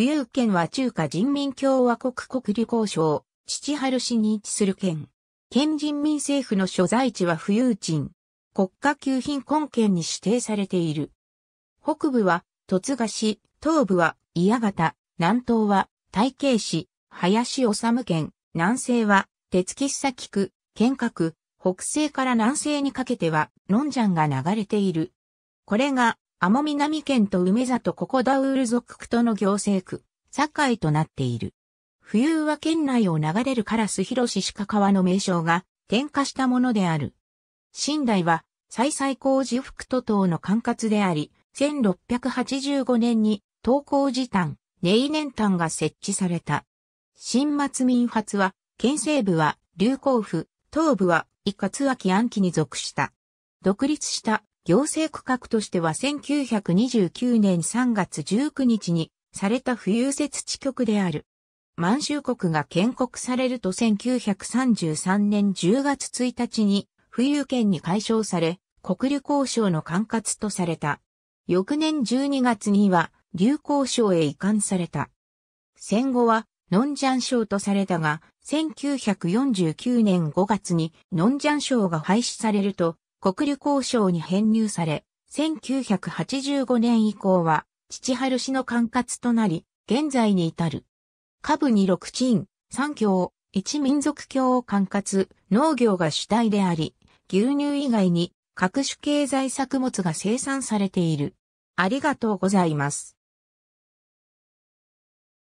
富裕県は中華人民共和国国旅交渉、父春市に位置する県。県人民政府の所在地は富裕鎮。国家給品根県に指定されている。北部は、十津賀市、東部は、伊形、南東は、大慶市、林治県、南西は、鉄木地区、県各、北西から南西にかけては、ロンジャンが流れている。これが、天南県と梅里ココダウール属区との行政区、境となっている。冬は県内を流れるカラス広し鹿川の名称が点火したものである。新台は、再々高寺福都等の管轄であり、1685年に東工時丹、ネイネン丹が設置された。新末民発は、県西部は流行府、東部は一括秋暗記に属した。独立した行政区画としては1929年3月19日にされた浮遊設置局である。満州国が建国されると1933年10月1日に浮遊権に解消され、国流交渉の管轄とされた。翌年12月には、流交渉へ移管された。戦後は、ノンジャン省とされたが、1949年5月にノンジャン省が廃止されると、国旅交渉に編入され、1985年以降は、父春氏の管轄となり、現在に至る。下部に六鎮、三教、一民族教を管轄、農業が主体であり、牛乳以外に各種経済作物が生産されている。ありがとうございます。